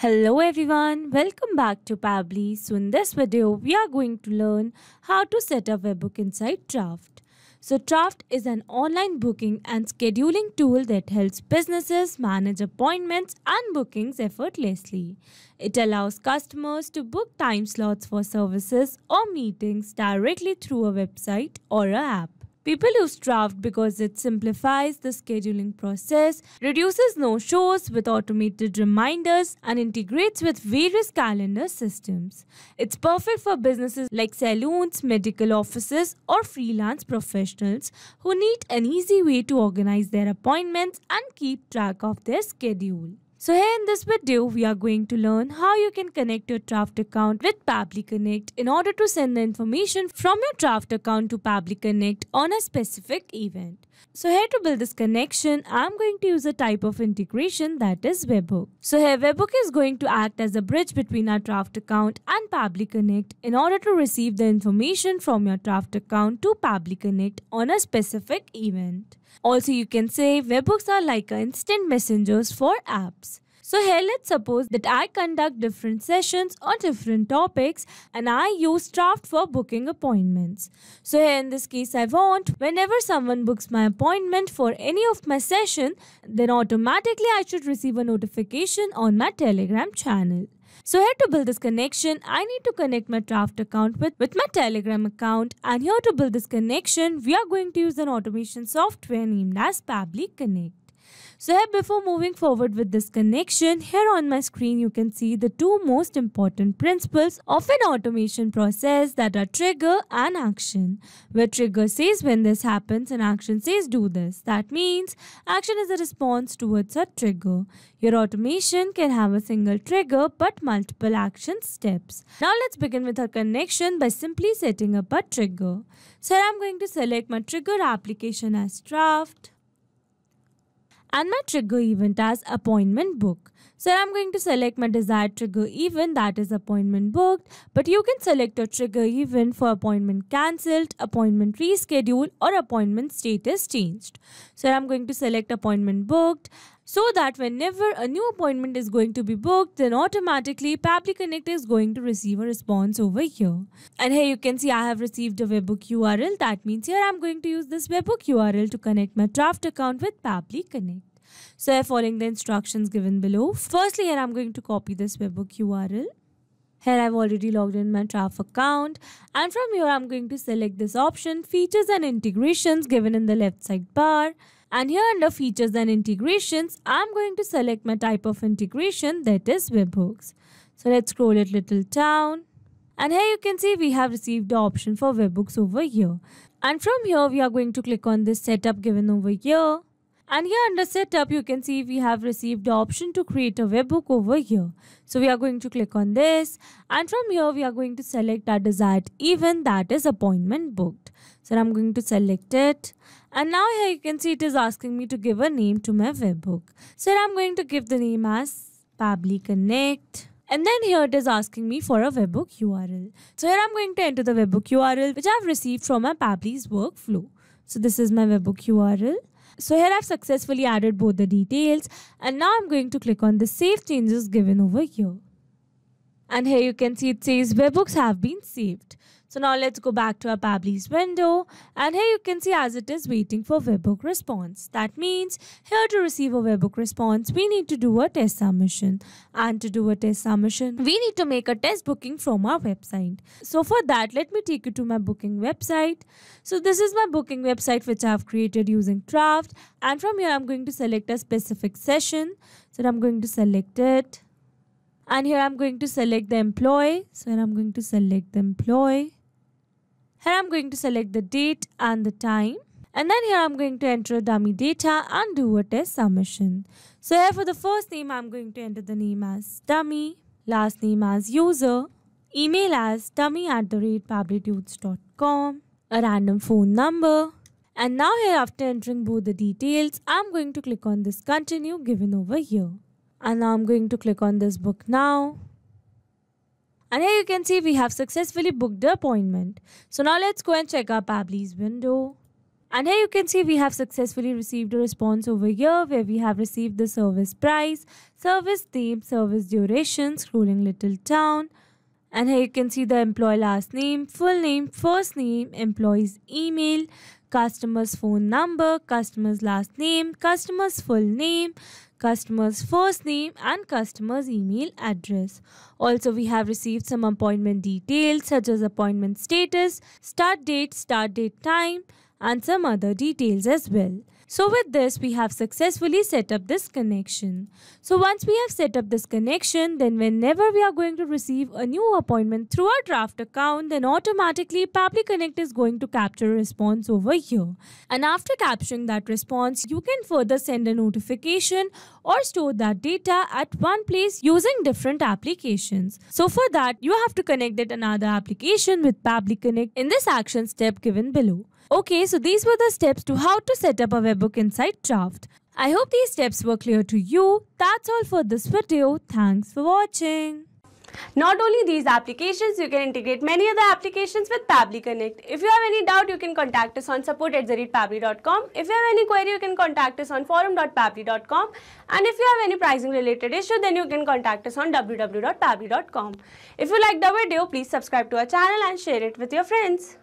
Hello everyone, welcome back to Pabli. So in this video, we are going to learn how to set up a book inside Draft. So Draft is an online booking and scheduling tool that helps businesses manage appointments and bookings effortlessly. It allows customers to book time slots for services or meetings directly through a website or a app. People use Draft because it simplifies the scheduling process, reduces no-shows with automated reminders, and integrates with various calendar systems. It's perfect for businesses like saloons, medical offices, or freelance professionals who need an easy way to organize their appointments and keep track of their schedule. So here in this video, we are going to learn how you can connect your Draft account with Pabli Connect in order to send the information from your Draft account to Pabli Connect on a specific event. So here to build this connection, I'm going to use a type of integration that is Webhook. So here Webhook is going to act as a bridge between our Draft account and Pabli Connect in order to receive the information from your Draft account to Pabli Connect on a specific event. Also, you can say webhooks are like instant messengers for apps. So here let's suppose that I conduct different sessions on different topics and I use draft for booking appointments. So here in this case I want whenever someone books my appointment for any of my session then automatically I should receive a notification on my telegram channel. So here to build this connection, I need to connect my draft account with, with my telegram account and here to build this connection, we are going to use an automation software named as Public Connect. So before moving forward with this connection, here on my screen you can see the two most important principles of an automation process that are trigger and action. Where trigger says when this happens and action says do this. That means action is a response towards a trigger. Your automation can have a single trigger but multiple action steps. Now let's begin with our connection by simply setting up a trigger. So I'm going to select my trigger application as draft and my trigger event as appointment booked. So I'm going to select my desired trigger event that is appointment booked but you can select a trigger event for appointment cancelled, appointment rescheduled or appointment status changed. So I'm going to select appointment booked so that whenever a new appointment is going to be booked then automatically Public Connect is going to receive a response over here. And here you can see I have received a webbook URL that means here I'm going to use this webbook URL to connect my draft account with Public Connect. So I'm following the instructions given below. Firstly, here I'm going to copy this webhook URL. Here I've already logged in my TRAF account and from here I'm going to select this option features and integrations given in the left side bar and here under features and integrations I'm going to select my type of integration that is webhooks. So let's scroll it little down and here you can see we have received the option for webhooks over here and from here we are going to click on this setup given over here and here under setup you can see we have received the option to create a webhook over here so we are going to click on this and from here we are going to select our desired event that is appointment booked so i'm going to select it and now here you can see it is asking me to give a name to my webhook so i'm going to give the name as pabli connect and then here it is asking me for a webhook URL. So here I'm going to enter the webhook URL which I've received from my Pabli's workflow. So this is my webhook URL. So here I've successfully added both the details and now I'm going to click on the save changes given over here. And here you can see it says where books have been saved. So now let's go back to our Pablis window and here you can see as it is waiting for webhook response. That means here to receive a webhook response we need to do a test submission and to do a test submission we need to make a test booking from our website. So for that let me take you to my booking website. So this is my booking website which I have created using Draft and from here I'm going to select a specific session. So I'm going to select it and here I'm going to select the employee so here I'm going to select the employee here I'm going to select the date and the time and then here I'm going to enter dummy data and do a test submission so here for the first name I'm going to enter the name as dummy last name as user email as dummy at the rate a random phone number and now here after entering both the details I'm going to click on this continue given over here and now I'm going to click on this book now. And here you can see we have successfully booked the appointment. So now let's go and check our Pabli's window. And here you can see we have successfully received a response over here where we have received the service price, service theme, service duration, scrolling little town. And here you can see the employee last name, full name, first name, employee's email, customer's phone number, customer's last name, customer's full name, customer's first name and customer's email address. Also, we have received some appointment details such as appointment status, start date, start date time and some other details as well. So with this, we have successfully set up this connection. So once we have set up this connection, then whenever we are going to receive a new appointment through our draft account, then automatically Public Connect is going to capture a response over here. And after capturing that response, you can further send a notification or store that data at one place using different applications. So for that, you have to connect it another application with Public Connect in this action step given below. Okay, so these were the steps to how to set up a webbook inside Draft. I hope these steps were clear to you. That's all for this video. Thanks for watching. Not only these applications, you can integrate many other applications with Pabli Connect. If you have any doubt, you can contact us on support at If you have any query, you can contact us on forum.pabli.com. And if you have any pricing related issue, then you can contact us on www.pabli.com. If you liked our video, please subscribe to our channel and share it with your friends.